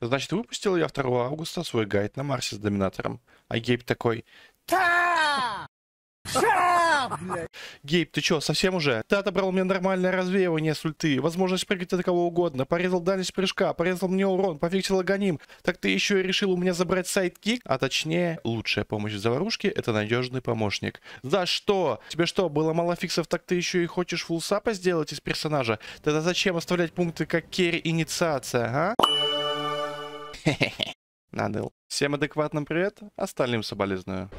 Значит, выпустил я 2 августа свой гайд на Марсе с доминатором. А Гейб такой... Та! Гейб, ты чё, совсем уже? Ты отобрал мне нормальное развеивание с ульты, возможность прыгать от кого угодно, порезал дальность прыжка, порезал мне урон, пофиксил агоним. Так ты еще и решил у меня забрать сайт А точнее, лучшая помощь в заварушке — это надежный помощник. За что? Тебе что, было мало фиксов, так ты еще и хочешь фулсапа сделать из персонажа? Тогда зачем оставлять пункты как керри инициация, а? Хе-хе-хе. Надыл. Всем адекватным привет, остальным соболезную.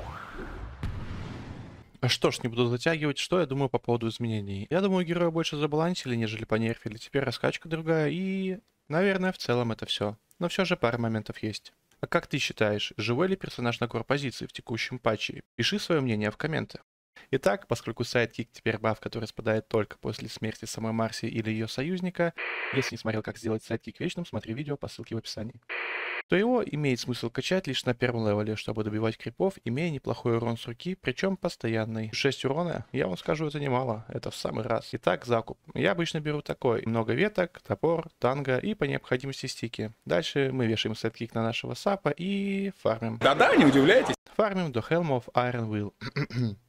А что ж, не буду затягивать, что я думаю по поводу изменений. Я думаю, героя больше забалансили, нежели понерфили. Теперь раскачка другая и... Наверное, в целом это все. Но все же пара моментов есть. А как ты считаешь, живой ли персонаж на корпозиции в текущем патче? Пиши свое мнение в комменты. Итак, поскольку сайт теперь баф, который спадает только после смерти самой Марси или ее союзника, если не смотрел, как сделать сайт вечным, смотри видео по ссылке в описании то его имеет смысл качать лишь на первом левеле, чтобы добивать крипов, имея неплохой урон с руки, причем постоянный. 6 урона, я вам скажу, это немало, это в самый раз. Итак, закуп. Я обычно беру такой, много веток, топор, танго и по необходимости стики. Дальше мы вешаем сеткик на нашего сапа и фармим. Да-да, не удивляйтесь. Фармим до Helm of Iron Will.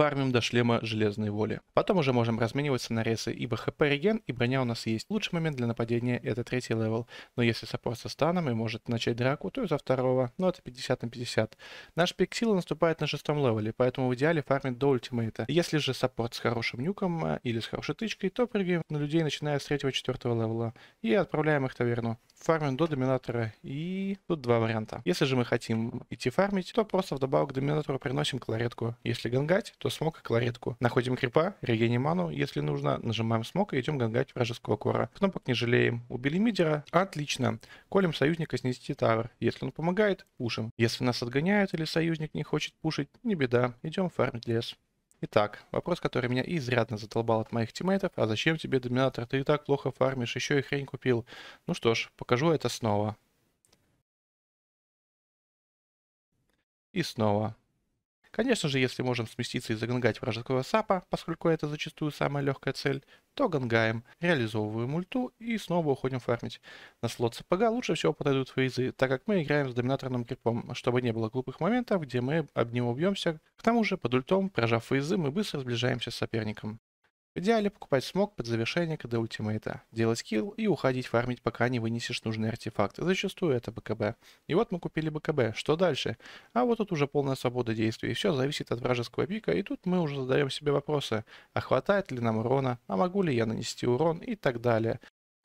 фармим до шлема железной воли. Потом уже можем размениваться на ресы, ибо хп реген и броня у нас есть. Лучший момент для нападения это третий левел, но если саппорт со станом и может начать драку, то и за второго, но это 50 на 50. Наш пик силы наступает на шестом левеле, поэтому в идеале фармит до ультимейта. Если же саппорт с хорошим нюком э, или с хорошей тычкой, то прыгаем на людей, начиная с третьего-четвертого левела и отправляем их в таверну. Фармим до доминатора и тут два варианта. Если же мы хотим идти фармить, то просто вдобавок к доминатору приносим кларетку. Если гангать, то что типа смог, кларетку. Находим крипа, регеним ману, если нужно, нажимаем смок и идем гангать вражеского кора. Кнопок не жалеем. Убили мидера? Отлично. Колем союзника снести тавер. Если он помогает, пушим. Если нас отгоняют или союзник не хочет пушить, не беда. Идем фармить лес. Итак, вопрос, который меня изрядно затолбал от моих тиммейтов, а зачем тебе доминатор, ты и так плохо фармишь, еще и хрень купил. Ну что ж, покажу это снова. И снова. Конечно же, если можем сместиться и загангать вражеского сапа, поскольку это зачастую самая легкая цель, то гангаем, реализовываем ульту и снова уходим фармить. На слот СПГ лучше всего подойдут фейзы, так как мы играем с доминаторным крипом, чтобы не было глупых моментов, где мы об него бьемся. К тому же, под ультом, прожав фейзы, мы быстро сближаемся с соперником. В идеале покупать смог под завершение КД ультимейта, делать килл и уходить фармить, пока не вынесешь нужный артефакт. Зачастую это БКБ. И вот мы купили БКБ, что дальше? А вот тут уже полная свобода действий, все зависит от вражеского пика, и тут мы уже задаем себе вопросы, а хватает ли нам урона, а могу ли я нанести урон и так далее.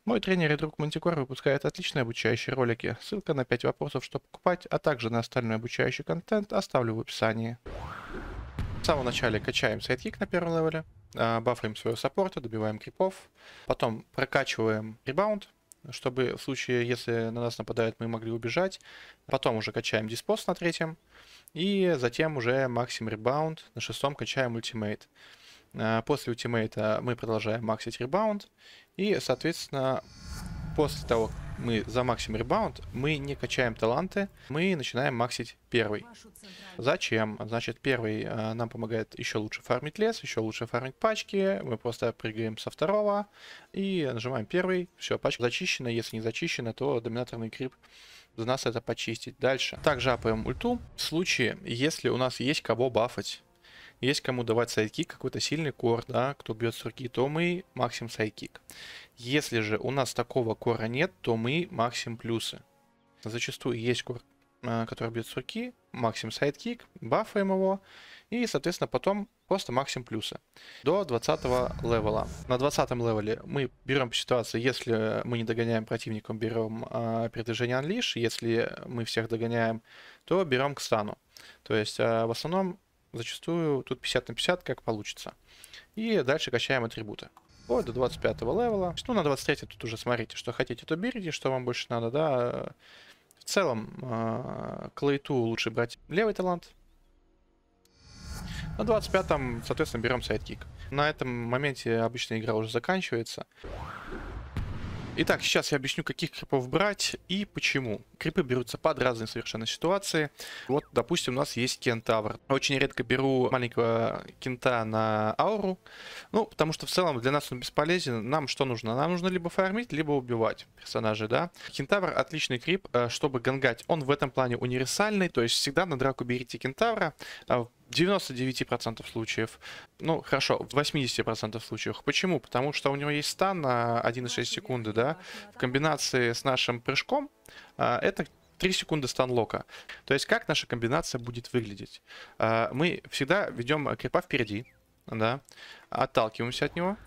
Мой тренер и друг Мантикор выпускает отличные обучающие ролики. Ссылка на 5 вопросов, что покупать, а также на остальной обучающий контент оставлю в описании. В самом начале качаем сайдкик на первом левеле. А, бафаем своего саппорта, добиваем крипов, потом прокачиваем ребаунд, чтобы в случае, если на нас нападают, мы могли убежать. Потом уже качаем диспос на третьем. И затем уже максим ребаунд. На шестом качаем ультимейт. А, после ультимейта мы продолжаем максить ребаунд. И, соответственно, после того, как мы за замаксим ребаунд, мы не качаем таланты, мы начинаем максить первый. Зачем? Значит, первый э, нам помогает еще лучше фармить лес, еще лучше фармить пачки. Мы просто прыгаем со второго и нажимаем первый. Все, пачка зачищена. Если не зачищена, то доминаторный крип за нас это почистить. Дальше. Также апаем ульту. В случае, если у нас есть кого бафать, есть кому давать сайдкик, какой-то сильный кор, да, кто бьет с руки, то мы максим сайдкик. Если же у нас такого кора нет, то мы максим плюсы. Зачастую есть кор, э, который бьет с руки, максим сайдкик, бафаем его, и, соответственно, потом просто максим плюсы до 20 левела. На 20 левеле мы берем по ситуации, если мы не догоняем противника, берем э, передвижение анлиш, если мы всех догоняем, то берем к стану. То есть э, в основном зачастую тут 50 на 50, как получится. И дальше качаем атрибуты вплоть до 25 левела. Ну, на 23 тут уже смотрите, что хотите, то берите, что вам больше надо, да. В целом, а, клейту лучше брать левый талант. На 25-м, соответственно, берем сайдкик. На этом моменте обычная игра уже заканчивается. Итак, сейчас я объясню, каких крипов брать и почему. Крипы берутся под разные совершенно ситуации. Вот, допустим, у нас есть кентавр. Очень редко беру маленького кента на ауру. Ну, потому что в целом для нас он бесполезен. Нам что нужно? Нам нужно либо фармить, либо убивать персонажей, да. Кентавр отличный крип, э, чтобы гангать. Он в этом плане универсальный, то есть всегда на драку берите кентавра. А 99% случаев. Ну, хорошо, в 80% случаев. Почему? Потому что у него есть стан на 1,6 секунды, да, в комбинации с нашим прыжком, а, это 3 секунды стан лока. То есть как наша комбинация будет выглядеть? А, мы всегда ведем крипа впереди, да, отталкиваемся от него,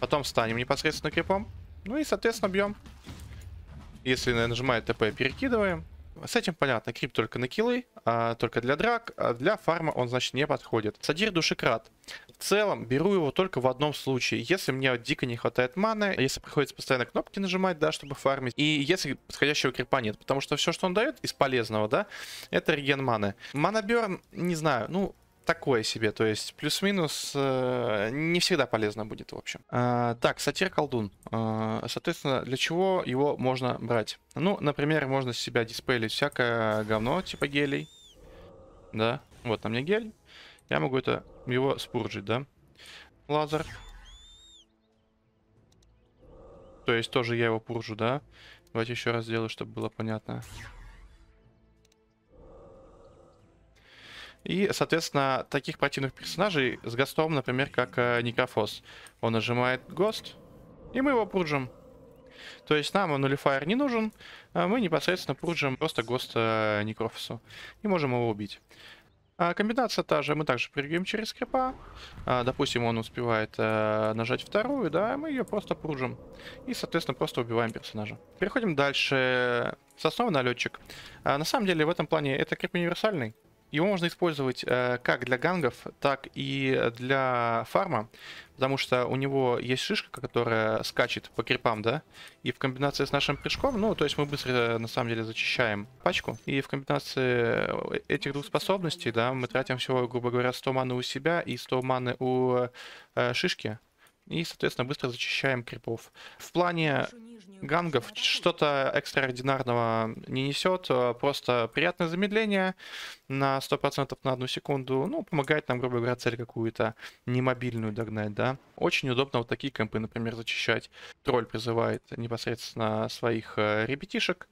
потом станем непосредственно крипом, ну и, соответственно, бьем. Если нажимает ТП, перекидываем, с этим понятно, крип только на килы, а только для драк, а для фарма он, значит, не подходит. Садир душекрат. В целом, беру его только в одном случае. Если мне дико не хватает маны, если приходится постоянно кнопки нажимать, да, чтобы фармить, и если подходящего крипа нет. Потому что все, что он дает из полезного, да, это реген маны. Манаберн, не знаю, ну, такое себе, то есть плюс-минус э, не всегда полезно будет, в общем. Э, так, сатир колдун. Э, соответственно, для чего его можно брать? Ну, например, можно с себя диспелить всякое говно, типа гелей. Да, вот на мне гель. Я могу это его спуржить, да? Лазер. То есть тоже я его пуржу, да? Давайте еще раз сделаю, чтобы было понятно. И, соответственно, таких противных персонажей с гостом, например, как э, Никофос. Он нажимает гост, и мы его пруджим. То есть нам нулифайер не нужен, а мы непосредственно пруджим просто гост э, Никрофосу. И можем его убить. А комбинация та же, мы также прыгаем через крипа. А, допустим, он успевает э, нажать вторую, да, мы ее просто пружим. И, соответственно, просто убиваем персонажа. Переходим дальше. Соснов налетчик. А, на самом деле, в этом плане это крип универсальный. Его можно использовать э, как для гангов, так и для фарма, потому что у него есть шишка, которая скачет по крипам, да, и в комбинации с нашим прыжком, ну, то есть мы быстро, на самом деле, зачищаем пачку, и в комбинации э, этих двух способностей, да, мы тратим всего, грубо говоря, 100 маны у себя и 100 маны у э, шишки, и, соответственно, быстро зачищаем крипов. В плане гангов что-то экстраординарного не несет, а просто приятное замедление на 100% на одну секунду, ну, помогает нам, грубо говоря, цель какую-то немобильную догнать, да. Очень удобно вот такие компы, например, зачищать. Тролль призывает непосредственно своих э, ребятишек,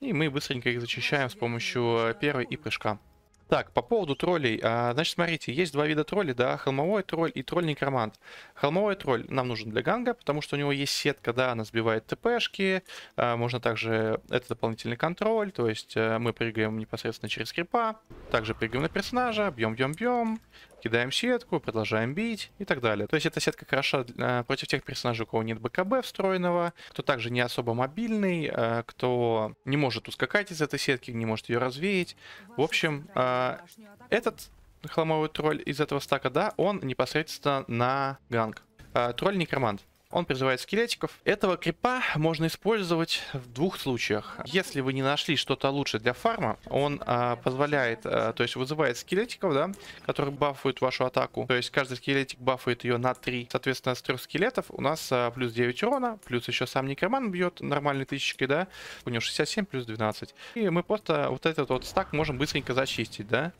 и мы быстренько их зачищаем с помощью э, первой и прыжка. Так, по поводу троллей. А, значит, смотрите, есть два вида троллей, да, холмовой тролль и тролль-некромант. Холмовой тролль нам нужен для ганга, потому что у него есть сетка, да, она сбивает ТПшки, а, можно также, это дополнительный контроль, то есть э, мы прыгаем непосредственно через крипа, также прыгаем на персонажа, бьем, бьем, бьем, кидаем сетку, продолжаем бить и так далее. То есть эта сетка хороша э, против тех персонажей, у кого нет БКБ встроенного, кто также не особо мобильный, э, кто не может ускакать из этой сетки, не может ее развеять. В общем... А, а, этот хламовый тролль из этого стака, да, он непосредственно на ганг. А, тролль некромант. Он призывает скелетиков. Этого крипа можно использовать в двух случаях. Если вы не нашли что-то лучше для фарма, он а, позволяет, а, то есть вызывает скелетиков, да, которые бафуют вашу атаку. То есть каждый скелетик бафует ее на 3. Соответственно, с 3 скелетов у нас а, плюс 9 урона, плюс еще сам некроман бьет нормальной тысячкой, да. У него 67 плюс 12. И мы просто вот этот вот стак можем быстренько зачистить, да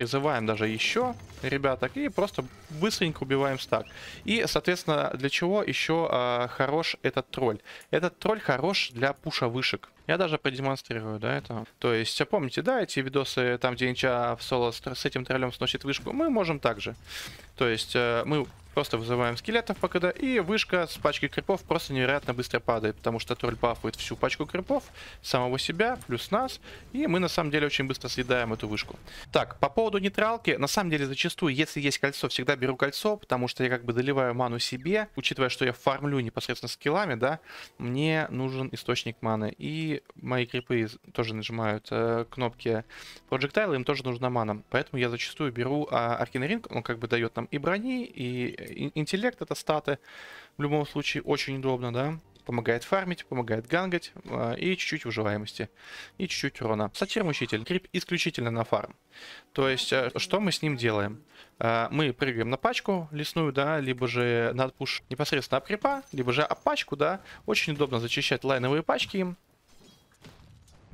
призываем даже еще ребяток и просто быстренько убиваем стак. И, соответственно, для чего еще э, а, хорош этот тролль? Этот тролль хорош для пуша вышек. Я даже продемонстрирую, да, это. То есть, помните, да, эти видосы, там, где Инча в соло с этим троллем сносит вышку, мы можем также. То есть, э, мы просто вызываем скелетов по КД, и вышка с пачки крипов просто невероятно быстро падает, потому что тролль пафует всю пачку крипов, самого себя, плюс нас, и мы на самом деле очень быстро съедаем эту вышку. Так, по поводу нейтралки, на самом деле зачастую, если есть кольцо, всегда беру кольцо, потому что я как бы доливаю ману себе, учитывая, что я фармлю непосредственно скиллами, да, мне нужен источник маны, и мои, мои крипы тоже нажимают э, кнопки Projectile, им тоже нужна мана. Поэтому я зачастую беру а, Аркин он как бы дает нам и брони, и интеллект, это статы. В любом случае очень удобно, да помогает фармить, помогает гангать э, и чуть-чуть выживаемости, и чуть-чуть урона. Сатир Мучитель, крип исключительно на фарм. То есть, э, что мы с ним делаем? Э, мы прыгаем на пачку лесную, да, либо же на пуш непосредственно об крипа, либо же об пачку, да. Очень удобно зачищать лайновые пачки им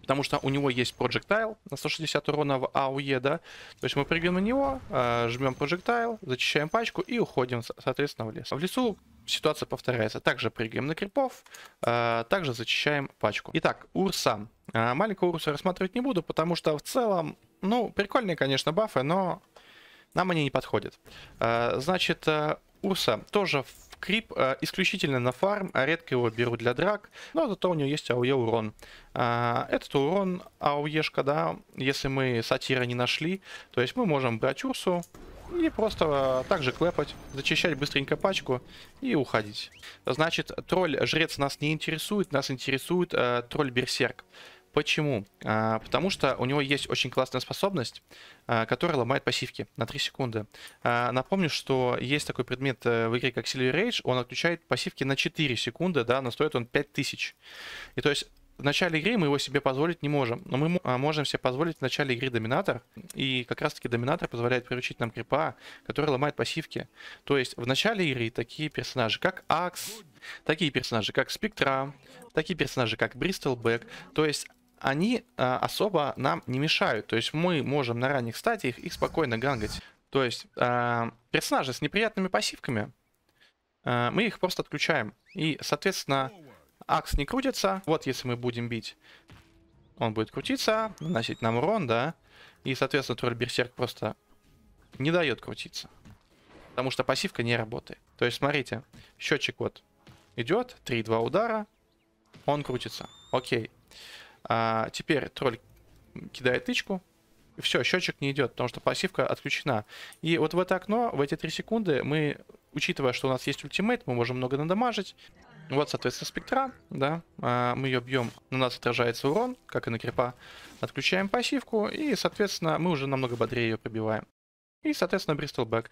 потому что у него есть projectile на 160 урона в АУЕ, да. То есть мы прыгаем на него, а, жмем projectile, зачищаем пачку и уходим, соответственно, в лес. В лесу ситуация повторяется. Также прыгаем на крипов, а, также зачищаем пачку. Итак, Урса. А, маленького Урса рассматривать не буду, потому что в целом, ну, прикольные, конечно, бафы, но нам они не подходят. Значит, э, Урса тоже в Крип э, исключительно на фарм, а редко его беру для драк, но зато у него есть АУЕ урон. Э, этот урон АУЕшка, да, если мы сатира не нашли, то есть мы можем брать Урсу и просто э, также клепать, зачищать быстренько пачку и уходить. Значит, тролль-жрец нас не интересует, нас интересует э, тролль-берсерк. Почему? А, потому что у него есть очень классная способность, а, которая ломает пассивки на 3 секунды. А, напомню, что есть такой предмет э, в игре, как Silver Rage, он отключает пассивки на 4 секунды, да, но стоит он 5000. И то есть в начале игры мы его себе позволить не можем, но мы можем себе позволить в начале игры доминатор, и как раз таки доминатор позволяет приручить нам крипа, который ломает пассивки. То есть в начале игры такие персонажи, как Акс, такие персонажи, как Спектра, такие персонажи, как Бристлбэк, то есть они э, особо нам не мешают. То есть мы можем на ранних стадиях их спокойно гангать. То есть э, персонажи с неприятными пассивками, э, мы их просто отключаем. И, соответственно, Акс не крутится. Вот если мы будем бить, он будет крутиться, наносить нам урон, да. И, соответственно, тролль Берсерк просто не дает крутиться. Потому что пассивка не работает. То есть, смотрите, счетчик вот идет, 3-2 удара, он крутится. Окей. А, теперь тролль кидает тычку. Все, счетчик не идет, потому что пассивка отключена. И вот в это окно, в эти 3 секунды, мы, учитывая, что у нас есть ультимейт, мы можем много надамажить. Вот, соответственно, спектра, да, а, мы ее бьем, на нас отражается урон, как и на крипа. Отключаем пассивку, и, соответственно, мы уже намного бодрее ее пробиваем. И, соответственно, бристлбэк.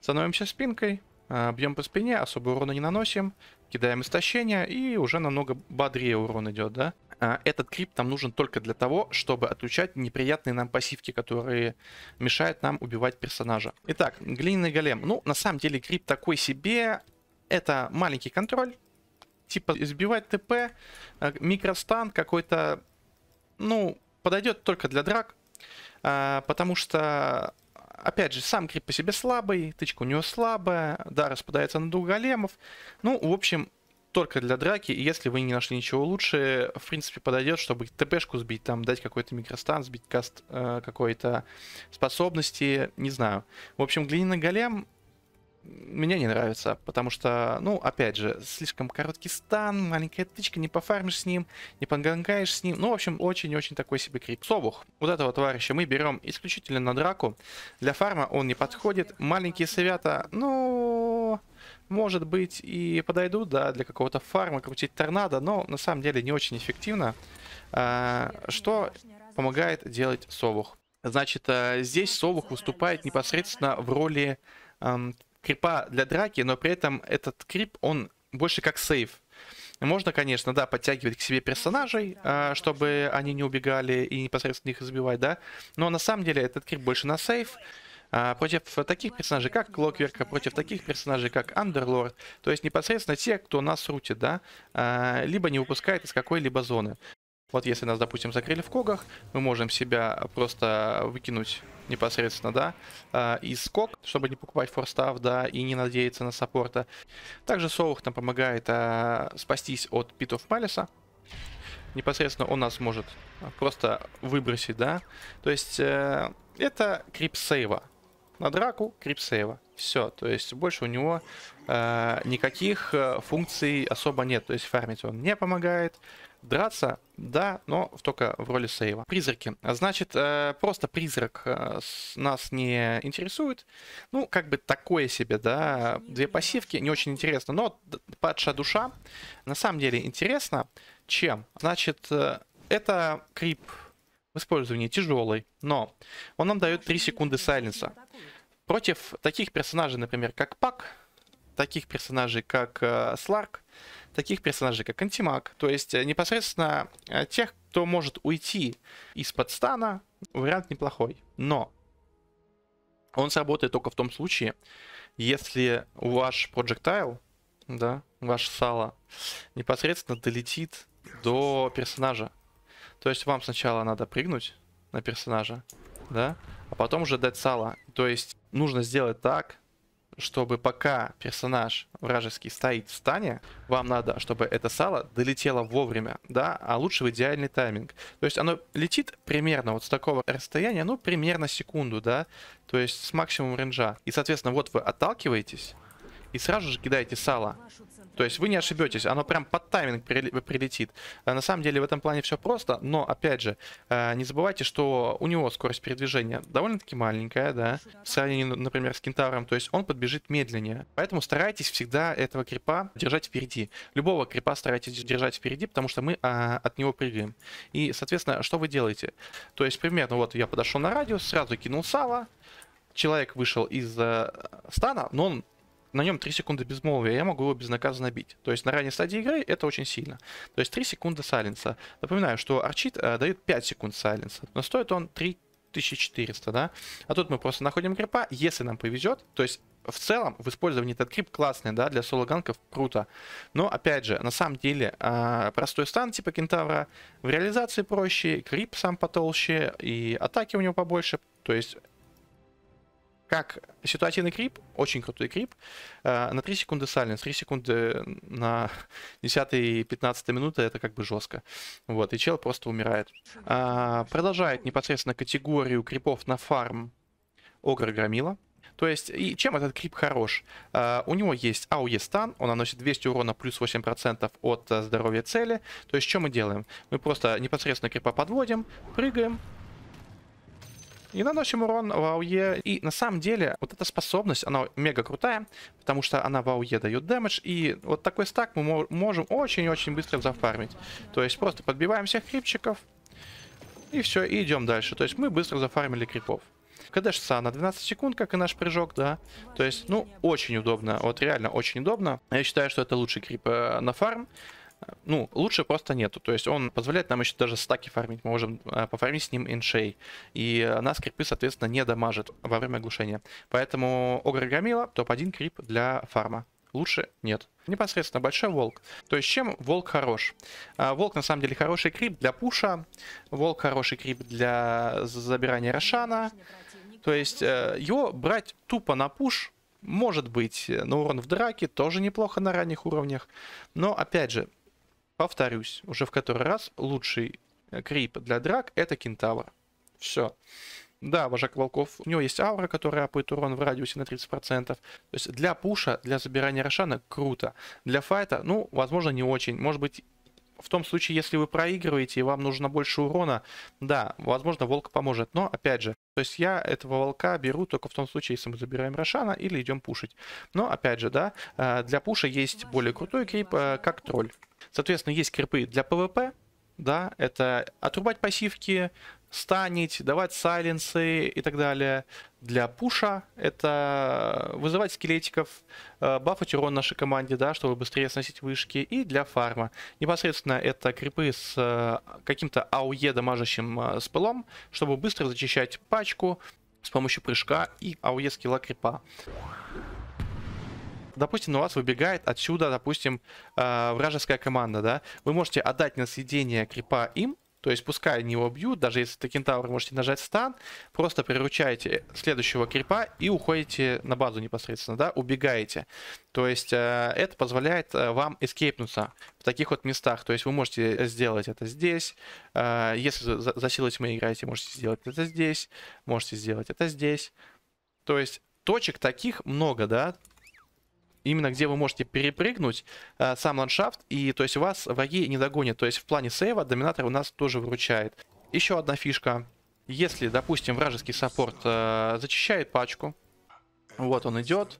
Становимся спинкой, а, бьем по спине, особо урона не наносим, кидаем истощение, и уже намного бодрее урон идет, да. А, этот крипт нам нужен только для того, чтобы отключать неприятные нам пассивки, которые мешают нам убивать персонажа. Итак, глиняный голем. Ну, на самом деле, крипт такой себе. Это маленький контроль. Типа избивать ТП, э, микростан какой-то, ну, подойдет только для драк. А, потому что опять же, сам крип по себе слабый, тычка у него слабая, да, распадается на двух големов. Ну, в общем, только для драки, и если вы не нашли ничего лучше, в принципе, подойдет, чтобы ТП ТПшку сбить, там, дать какой-то микростан, сбить каст э, какой-то способности, не знаю. В общем, глиняный голем мне не нравится, потому что, ну, опять же, слишком короткий стан, маленькая тычка, не пофармишь с ним, не погангаешь с ним. Ну, в общем, очень-очень такой себе крип. Собух. Вот этого товарища мы берем исключительно на драку. Для фарма он не подходит. Маленькие совята, ну... Но может быть, и подойдут, да, для какого-то фарма крутить торнадо, но на самом деле не очень эффективно, а, что помогает делать совух. Значит, э, здесь совух выступает непосредственно в роли крипа для драки, но при этом этот крип, он больше как сейв. Можно, конечно, да, подтягивать к себе персонажей, а, чтобы они не убегали и непосредственно их избивать, да. Но на самом деле этот крип больше на сейф а, против таких персонажей, как Клокверка, против таких персонажей, как Андерлорд, то есть непосредственно те, кто нас рутит, да, а, либо не выпускает из какой-либо зоны. Вот если нас, допустим, закрыли в когах, мы можем себя просто выкинуть непосредственно, да, а, из ког, чтобы не покупать форстав, да, и не надеяться на саппорта. Также Соух нам помогает а, спастись от Питов Малиса. Непосредственно он нас может просто выбросить, да. То есть э, это крип на драку, крипсейва. Все, то есть больше у него э, никаких э, функций особо нет. То есть фармить он не помогает. Драться, да, но только в роли сейва. Призраки. Значит, э, просто призрак э, нас не интересует. Ну, как бы такое себе, да. Две пассивки, не очень интересно. Но падшая душа на самом деле интересно. Чем? Значит, э, это крип в использовании тяжелый, но он нам дает 3 секунды сайленса. Против таких персонажей, например, как Пак, таких персонажей, как э, Сларк, таких персонажей, как Антимаг, то есть э, непосредственно э, тех, кто может уйти из-под стана, вариант неплохой. Но он сработает только в том случае, если ваш Projectile, да, ваш сало, непосредственно долетит до персонажа. То есть вам сначала надо прыгнуть на персонажа, да, а потом уже дать сало. То есть нужно сделать так, чтобы пока персонаж вражеский стоит в стане, вам надо, чтобы это сало долетело вовремя, да, а лучше в идеальный тайминг. То есть оно летит примерно вот с такого расстояния, ну, примерно секунду, да, то есть с максимум ренжа. И, соответственно, вот вы отталкиваетесь и сразу же кидаете сало. То есть вы не ошибетесь, оно прям под тайминг прилетит. Э, на самом деле в этом плане все просто, но опять же, э, не забывайте, что у него скорость передвижения довольно-таки маленькая, да, в сравнении, например, с кентавром, то есть он подбежит медленнее. Поэтому старайтесь всегда этого крипа держать впереди. Любого крипа старайтесь держать впереди, потому что мы а, от него прыгаем. И, соответственно, что вы делаете? То есть примерно вот я подошел на радиус, сразу кинул сало, человек вышел из э, стана, но он на нем 3 секунды безмолвия, я могу его безнаказанно бить. То есть на ранней стадии игры это очень сильно. То есть 3 секунды сайленса. Напоминаю, что Арчит э, дает 5 секунд сайленса, но стоит он 3 1400, да? А тут мы просто находим крипа, если нам повезет, то есть в целом в использовании этот крип классный, да, для соло-ганков круто. Но, опять же, на самом деле э, простой стан типа кентавра в реализации проще, крип сам потолще и атаки у него побольше, то есть как ситуативный крип, очень крутой крип, э, на 3 секунды сайлент, 3 секунды на 10-15 минуты это как бы жестко. Вот, и чел просто умирает. А, продолжает непосредственно категорию крипов на фарм Огр Громила. То есть, и чем этот крип хорош? Э, у него есть АУЕ стан, он наносит 200 урона плюс 8% от э, здоровья цели. То есть, что мы делаем? Мы просто непосредственно крипа подводим, прыгаем, и наносим урон в АОЕ. И на самом деле, вот эта способность, она мега крутая, потому что она в АОЕ дает дэмэдж, и вот такой стак мы можем очень-очень быстро зафармить. То есть просто подбиваем всех крипчиков, и все, и идем дальше. То есть мы быстро зафармили крипов. КДшца на 12 секунд, как и наш прыжок, да. То есть, ну, очень удобно. Вот реально очень удобно. Я считаю, что это лучший крип э, на фарм ну, лучше просто нету. То есть он позволяет нам еще даже стаки фармить. Мы можем э, пофармить с ним иншей. И э, нас крипы, соответственно, не дамажит во время оглушения. Поэтому Огр Громила топ-1 крип для фарма. Лучше нет. Непосредственно большой волк. То есть чем волк хорош? А, волк на самом деле хороший крип для пуша. Волк хороший крип для забирания Рошана. То есть э, его брать тупо на пуш может быть, но урон в драке тоже неплохо на ранних уровнях. Но опять же, повторюсь уже в который раз, лучший э, крип для драк это кентавр. Все. Да, вожак волков. У него есть аура, которая апает урон в радиусе на 30%. То есть для пуша, для забирания Рошана круто. Для файта, ну, возможно, не очень. Может быть, в том случае, если вы проигрываете и вам нужно больше урона, да, возможно, волк поможет. Но, опять же, то есть я этого волка беру только в том случае, если мы забираем Рошана или идем пушить. Но, опять же, да, э, для пуша есть более крутой крип, э, как тролль. Соответственно, есть крипы для ПВП, да, это отрубать пассивки, станить, давать сайленсы и так далее. Для пуша это вызывать скелетиков, э, бафать урон нашей команде, да, чтобы быстрее сносить вышки. И для фарма. Непосредственно это крипы с э, каким-то АУЕ дамажащим э, спылом, чтобы быстро зачищать пачку с помощью прыжка и АУЕ скилла крипа допустим, на вас выбегает отсюда, допустим, э, вражеская команда, да, вы можете отдать на съедение крипа им, то есть пускай они его бьют, даже если ты кентавр, можете нажать стан, просто приручаете следующего крипа и уходите на базу непосредственно, да, убегаете. То есть э, это позволяет э, вам эскейпнуться в таких вот местах. То есть вы можете сделать это здесь. Э, если за силой мы играете, можете сделать это здесь. Можете сделать это здесь. То есть точек таких много, да именно где вы можете перепрыгнуть э, сам ландшафт, и то есть вас враги не догонят. То есть в плане сейва доминатор у нас тоже выручает. Еще одна фишка. Если, допустим, вражеский саппорт э, зачищает пачку, вот он идет,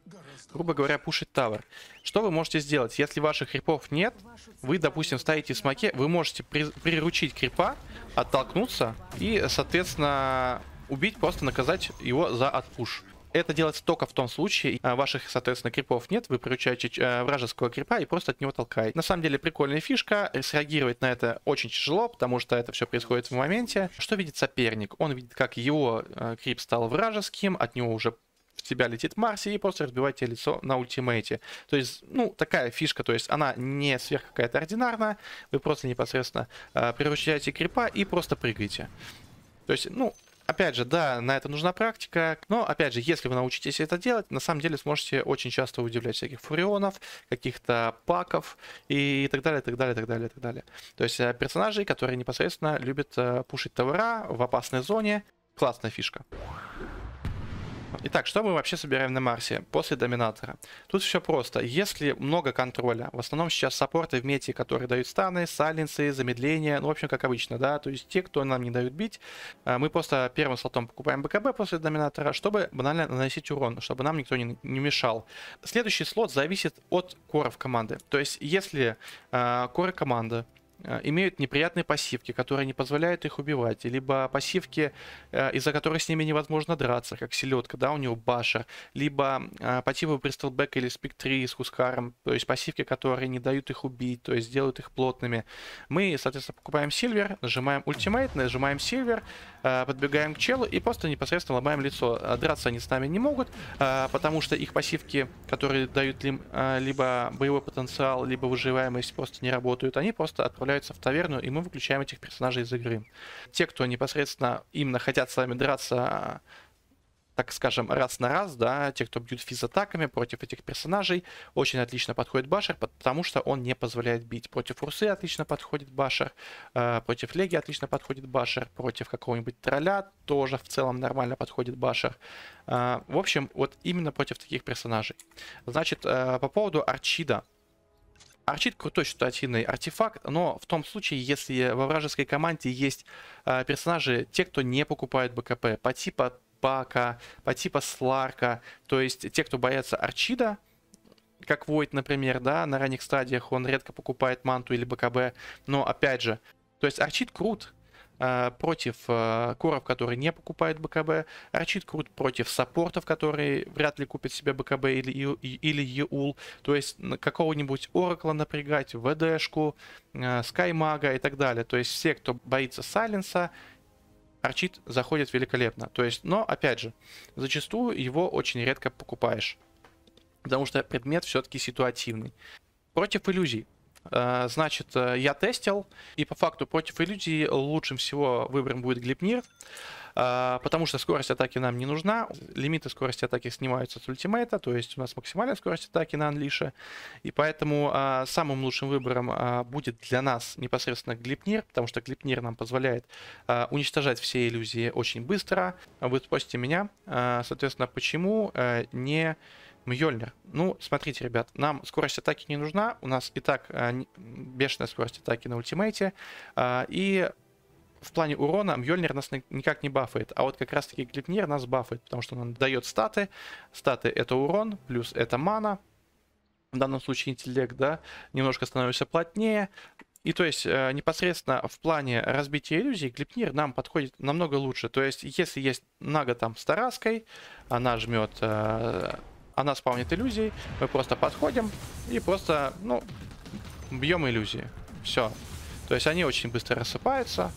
грубо говоря, пушит тавер. Что вы можете сделать? Если ваших крипов нет, вы, допустим, стоите в смоке, вы можете при приручить крипа, оттолкнуться и, соответственно, убить, просто наказать его за отпуш. Это делается только в том случае, а ваших, соответственно, крипов нет, вы приручаете э, вражеского крипа и просто от него толкаете. На самом деле прикольная фишка, э, среагировать на это очень тяжело, потому что это все происходит в моменте. Что видит соперник? Он видит, как его крип э, стал вражеским, от него уже в тебя летит Марси и просто разбивает тебе лицо на ультимейте. То есть, ну, такая фишка, то есть она не сверх какая-то ординарная, вы просто непосредственно э, приручаете крипа и просто прыгаете. То есть, ну, Опять же, да, на это нужна практика, но, опять же, если вы научитесь это делать, на самом деле сможете очень часто удивлять всяких фурионов, каких-то паков и так далее, так далее, так далее, так далее. То есть э, персонажей, которые непосредственно любят э, пушить товара в опасной зоне. Классная фишка. Итак, что мы вообще собираем на Марсе после доминатора? Тут все просто. Если много контроля, в основном сейчас саппорты в мете, которые дают станы, сайленсы, замедления, ну, в общем, как обычно, да, то есть те, кто нам не дают бить, э, мы просто первым слотом покупаем БКБ после доминатора, чтобы банально наносить урон, чтобы нам никто не, не мешал. Следующий слот зависит от коров команды. То есть, если э, коры команды Э, имеют неприятные пассивки, которые не позволяют их убивать, либо пассивки, э, из-за которых с ними невозможно драться, как селедка, да, у него башер, либо э, по типу Bristleback или Speak 3 с Хускаром, то есть пассивки, которые не дают их убить, то есть делают их плотными. Мы, соответственно, покупаем Сильвер, нажимаем ультимейт, нажимаем Сильвер, подбегаем к челу и просто непосредственно ломаем лицо. Драться они с нами не могут, потому что их пассивки, которые дают им либо боевой потенциал, либо выживаемость, просто не работают. Они просто отправляют отправиться в таверну, и мы выключаем этих персонажей из игры. Те, кто непосредственно именно хотят с вами драться так скажем, раз на раз, да, те, кто бьют физатаками против этих персонажей, очень отлично подходит Башер, потому что он не позволяет бить. Против Русы отлично подходит Башер, э, против Леги отлично подходит Башер, против какого-нибудь тролля тоже в целом нормально подходит Башер. Э, в общем, вот именно против таких персонажей. Значит, э, по поводу Арчида. Арчит крутой ситуативный артефакт, но в том случае, если во вражеской команде есть э, персонажи, те, кто не покупает БКП, по типа Бака, по типа Сларка, то есть те, кто боятся Арчида, как Войт, например, да, на ранних стадиях он редко покупает манту или БКБ, но опять же, то есть Арчит крут, Э, против э, коров, которые не покупают БКБ. Рачит Крут против саппортов, которые вряд ли купят себе БКБ или, или ЕУЛ. То есть какого-нибудь Оракла напрягать, ВДшку, э, Скаймага и так далее. То есть все, кто боится Сайленса, Арчит заходит великолепно. То есть, но опять же, зачастую его очень редко покупаешь. Потому что предмет все-таки ситуативный. Против иллюзий. Э, значит, э, я тестил, и по факту против иллюзии лучшим всего выбором будет Глипнир, э, потому что скорость атаки нам не нужна. Лимиты скорости атаки снимаются с ультимейта, то есть у нас максимальная скорость атаки на Анлише. И поэтому самым лучшим выбором будет для нас непосредственно Глипнир, потому что Глипнир нам позволяет уничтожать все иллюзии очень быстро. Вы спросите меня, соответственно, почему не Мьёльнир. Ну, смотрите, ребят, нам скорость атаки не нужна. У нас и так а, бешеная скорость атаки на ультимейте. А, и в плане урона Мьёльнир нас никак не бафает, а вот как раз-таки Глипнир нас бафает, потому что он дает статы. Статы это урон, плюс это мана, в данном случае интеллект, да, немножко становится плотнее. И то есть э, непосредственно в плане разбития иллюзий Глипнир нам подходит намного лучше. То есть если есть Нага там с Тараской, она жмет э, она спавнит иллюзий. Мы просто подходим и просто, ну, бьем иллюзии. Все. То есть они очень быстро рассыпаются.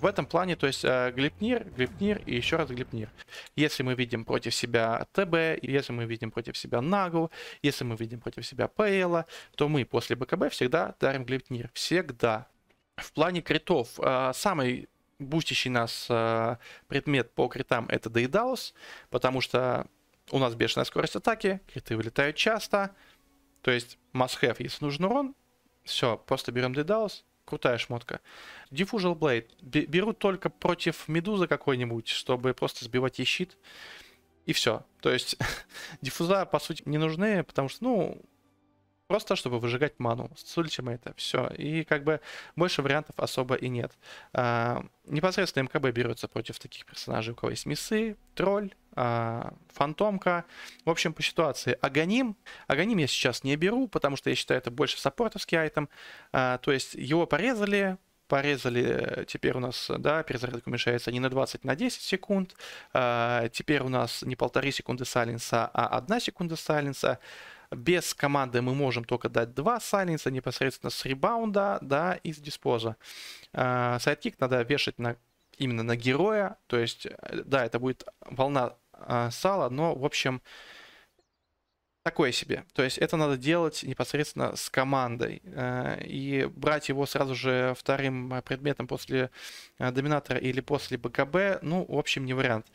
В этом плане, то есть э, глипнир, глипнир и еще раз глипнир. Если мы видим против себя ТБ, если мы видим против себя Нагл, если мы видим против себя Пейла, то мы после БКБ всегда дарим глипнир. Всегда. В плане критов, э, самый бустящий нас э, предмет по критам это Дейдалус, потому что у нас бешеная скорость атаки, криты вылетают часто. То есть must have, если нужен урон. Все, просто берем дедаус. Крутая шмотка. Diffusal Blade. Беру только против медузы какой-нибудь, чтобы просто сбивать ей щит. И все. То есть диффуза, по сути, не нужны, потому что, ну, просто чтобы выжигать ману. С это Все. И как бы больше вариантов особо и нет. А, непосредственно МКБ берется против таких персонажей, у кого есть мисы, тролль, а, фантомка. В общем, по ситуации. Аганим. Аганим я сейчас не беру, потому что я считаю, это больше саппортовский айтем. А, то есть его порезали, порезали, э, теперь у нас, да, перезарядка уменьшается не на 20, а на 10 секунд. Теперь у нас не полторы секунды сайленса, а одна секунда сайленса. Без команды мы можем только дать два сайленса непосредственно с ребаунда, да, и с диспоза. Сайдкик надо вешать на именно на героя, то есть, э, да, это будет волна э, а, сала, но, в общем, такое себе. То есть это надо делать непосредственно с командой. Э, и брать его сразу же вторым э, предметом после э, доминатора или после БКБ, ну, в общем, не вариант.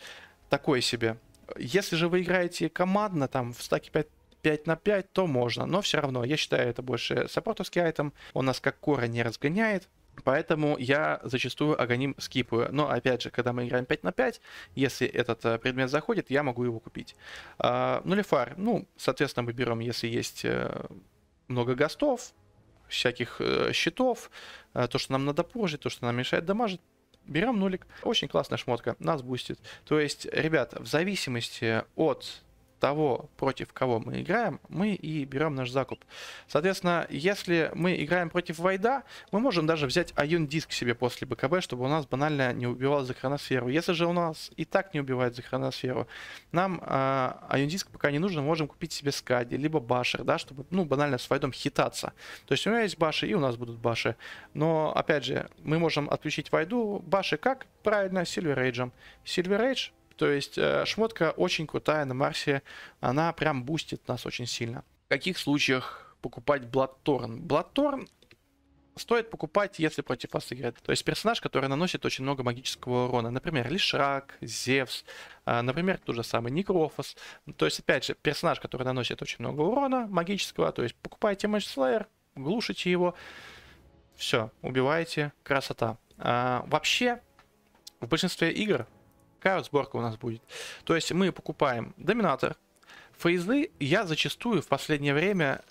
Такое себе. Если же вы играете командно, там, в стаке 5 5 на 5, то можно. Но все равно, я считаю, это больше саппортовский айтем. Он нас как кора не разгоняет. Поэтому я зачастую аганим скипаю. Но опять же, когда мы играем 5 на 5, если этот э, предмет заходит, я могу его купить. А, ну, лефар. Ну, соответственно, мы берем, если есть э, много гастов, всяких э, щитов, то, что нам надо позже, то, что нам мешает дамажить, берем нулик. Очень классная шмотка, нас бустит. То есть, ребят, в зависимости от того, против кого мы играем, мы и берем наш закуп. Соответственно, если мы играем против Вайда, мы можем даже взять Аюн диск себе после БКБ, чтобы у нас банально не убивал за хроносферу. Если же у нас и так не убивает за хроносферу, нам э, а, Аюн диск пока не нужно, можем купить себе Скади, либо Башер, да, чтобы, ну, банально с Вайдом хитаться. То есть у меня есть Баши, и у нас будут Баши. Но, опять же, мы можем отключить Вайду. Баши как? Правильно, Сильвер Рейджем. Сильвер Рейдж то есть э, шмотка очень крутая на Марсе, она прям бустит нас очень сильно. В каких случаях покупать Бладторн? Бладторн стоит покупать, если против вас играет. То есть персонаж, который наносит очень много магического урона. Например, Лишрак, Зевс, э, например, тот же самый Некрофос. То есть, опять же, персонаж, который наносит очень много урона магического. То есть покупаете Мэч Слэйер, глушите его. Все, убиваете. Красота. А, вообще, в большинстве игр Какая вот сборка у нас будет? То есть мы покупаем доминатор. Фейзы я зачастую в последнее время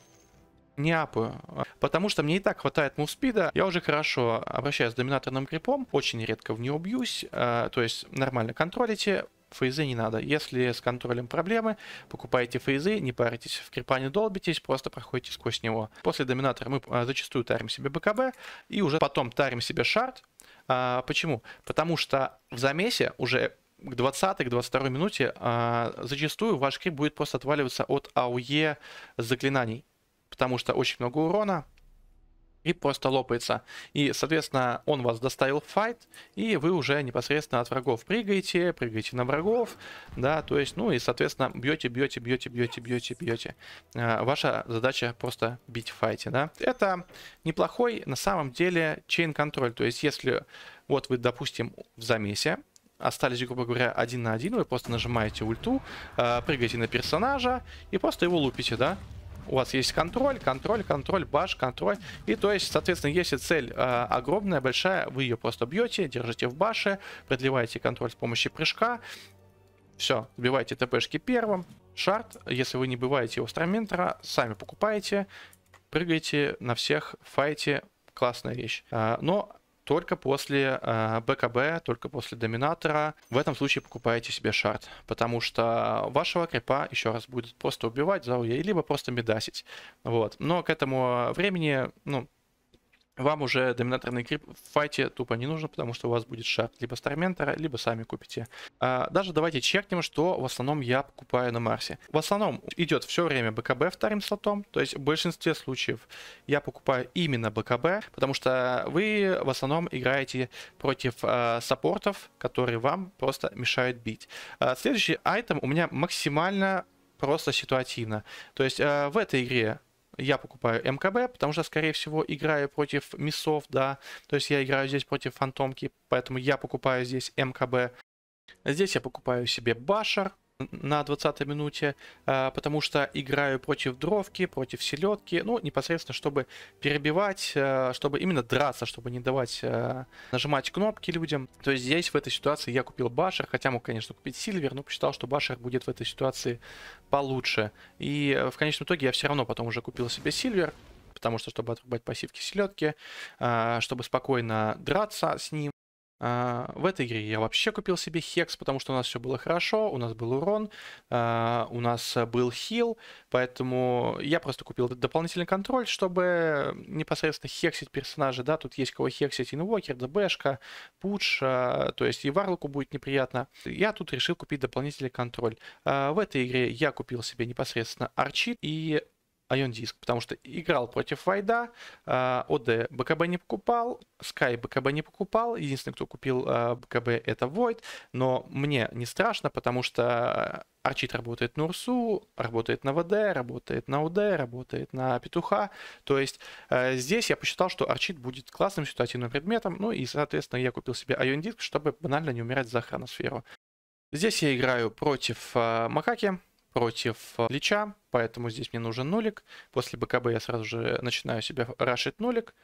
не апаю, потому что мне и так хватает мувспида. Я уже хорошо обращаюсь с доминаторным крипом, очень редко в него бьюсь, э, то есть нормально контролите, фейзы не надо. Если с контролем проблемы, покупайте фейзы, не паритесь, в крипа долбитесь, просто проходите сквозь него. После доминатора мы а, зачастую тарим себе БКБ, и уже потом тарим себе шарт, а, почему? Потому что в замесе уже к 20 к минуте а, зачастую ваш крик будет просто отваливаться от АУЕ заклинаний. Потому что очень много урона, и просто лопается. И, соответственно, он вас доставил в файт, и вы уже непосредственно от врагов прыгаете, прыгаете на врагов, да, то есть, ну и, соответственно, бьете, бьете, бьете, бьете, бьете, бьете. А, ваша задача просто бить в файте, да. Это неплохой, на самом деле, чейн-контроль, то есть, если вот вы, допустим, в замесе, остались, грубо говоря, один на один, вы просто нажимаете ульту, а, прыгаете на персонажа и просто его лупите, да? у вас есть контроль, контроль, контроль, баш, контроль. И то есть, соответственно, если цель э, огромная, большая, вы ее просто бьете, держите в баше, продлеваете контроль с помощью прыжка. Все, сбиваете ТПшки первым. Шарт, если вы не бываете у строментора, сами покупаете, прыгаете на всех, файте, классная вещь. Э, но только после э, БКБ, только после доминатора. В этом случае покупаете себе шарт, потому что вашего крипа еще раз будет просто убивать за УЕ, либо просто медасить. Вот. Но к этому времени, ну, вам уже доминаторный грипп в файте тупо не нужно, потому что у вас будет шаг либо Старментора, либо сами купите. А, даже давайте чекнем, что в основном я покупаю на Марсе. В основном идет все время БКБ вторым слотом, то есть в большинстве случаев я покупаю именно БКБ, потому что вы в основном играете против а, саппортов, которые вам просто мешают бить. А, следующий айтем у меня максимально просто ситуативно. То есть э, в этой игре я покупаю МКБ, потому что, скорее всего, играю против миссов, да, то есть я играю здесь против фантомки, поэтому я покупаю здесь МКБ. Здесь я покупаю себе башер, на 20 минуте, а, потому что играю против дровки, против селедки, ну, непосредственно, чтобы перебивать, а, чтобы именно драться, чтобы не давать а, нажимать кнопки людям. То есть здесь в этой ситуации я купил Башер, хотя мог, конечно, купить Сильвер, но посчитал, что Башер будет в этой ситуации получше. И э, в конечном итоге я все равно потом уже купил себе Сильвер, потому что, чтобы отрубать пассивки селедки, чтобы спокойно драться с ним, а, в этой игре я вообще купил себе хекс, потому что у нас все было хорошо, у нас был урон, а, у нас э, был хил, поэтому я просто купил дополнительный контроль, чтобы непосредственно хексить персонажа, да, тут есть кого хексить, инвокер, дбшка, пуч, а, то есть и варлоку будет неприятно. Я тут решил купить дополнительный контроль. В этой игре я купил себе непосредственно арчи, и Айондиск, потому что играл против Вайда, э, ОД БКБ не покупал, Sky БКБ не покупал, единственный, кто купил э, БКБ, это Void, но мне не страшно, потому что Арчит э, работает на Урсу, работает на ВД, работает на УД, работает на Петуха, то есть здесь я посчитал, что Арчит будет классным ситуативным предметом, ну и, соответственно, я купил себе Айондиск, чтобы банально не умирать за хроносферу. Здесь я играю против Макаки, против э, Лича, поэтому здесь мне нужен нулик. После БКБ я сразу же начинаю себя рашить нулик.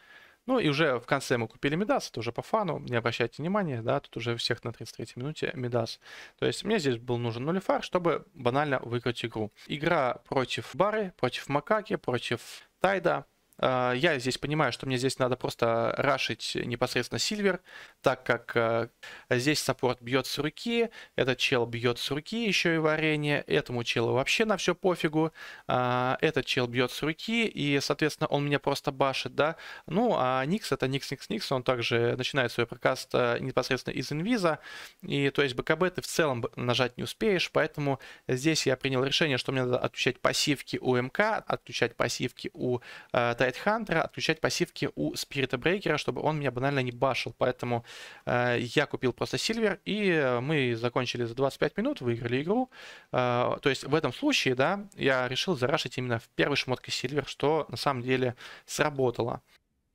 Ну и уже в конце мы купили Медас, это уже по фану, не обращайте внимания, да, тут уже всех на 33 минуте Медас. То есть мне здесь был нужен нулифар, чтобы банально выиграть игру. Игра против Бары, против Макаки, против Тайда. А, я здесь понимаю, что мне здесь надо просто рашить непосредственно Сильвер, так как э, здесь саппорт бьет с руки, этот чел бьет с руки еще и варенье, этому челу вообще на все пофигу, а, этот чел бьет с руки, и, соответственно, он меня просто башит, да. Ну, а Никс это Никс Никс Никс, он также начинает свой прокаст э, непосредственно из инвиза, и то есть БКБ ты в целом нажать не успеешь, поэтому здесь я принял решение, что мне надо отключать пассивки у МК, отключать пассивки у э, Тайтхантера, отключать пассивки у Спирита Брейкера, чтобы он меня банально не башил. Поэтому э, я купил просто Сильвер, и э, мы закончили за 25 минут, выиграли игру. Э, то есть в этом случае, да, я решил зарашить именно в первый шмотке Сильвер, что на самом деле сработало.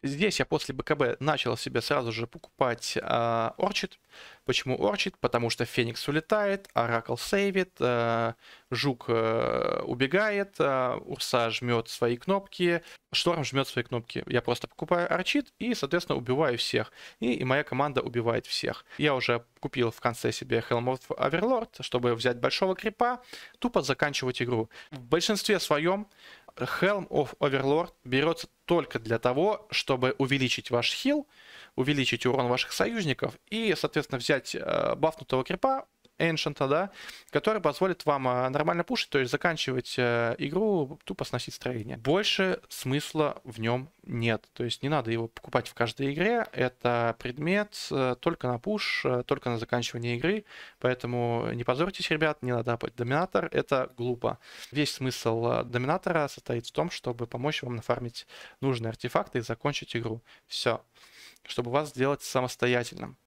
Здесь я после БКБ начал себе сразу же покупать э, Почему Орчит? Потому что Феникс улетает, Оракл сейвит, э, Жук э, убегает, э, Урса жмет свои кнопки, Шторм жмет свои кнопки. Я просто покупаю Орчит и, соответственно, убиваю всех. И, и моя команда убивает всех. Я уже купил в конце себе Helm of Overlord, чтобы взять большого крипа, тупо заканчивать игру. В большинстве своем Helm of Overlord берется только для того, чтобы увеличить ваш хил, увеличить урон ваших союзников и, соответственно, взять э, бафнутого крипа, Ancient, да, который позволит вам э, нормально пушить, то есть заканчивать э, игру, тупо сносить строение. Больше смысла в нем нет. То есть не надо его покупать в каждой игре. Это предмет э, только на пуш, только на заканчивание игры. Поэтому не позорьтесь, ребят, не надо апать доминатор. Это глупо. Весь смысл доминатора состоит в том, чтобы помочь вам нафармить нужные артефакты и закончить игру. Все чтобы вас сделать самостоятельным.